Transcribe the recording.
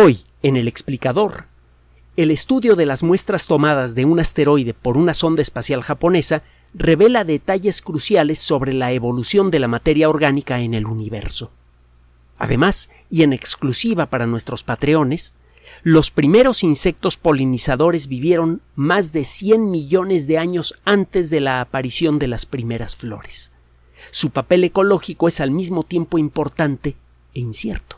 Hoy, en el explicador, el estudio de las muestras tomadas de un asteroide por una sonda espacial japonesa revela detalles cruciales sobre la evolución de la materia orgánica en el universo. Además, y en exclusiva para nuestros patreones, los primeros insectos polinizadores vivieron más de 100 millones de años antes de la aparición de las primeras flores. Su papel ecológico es al mismo tiempo importante e incierto.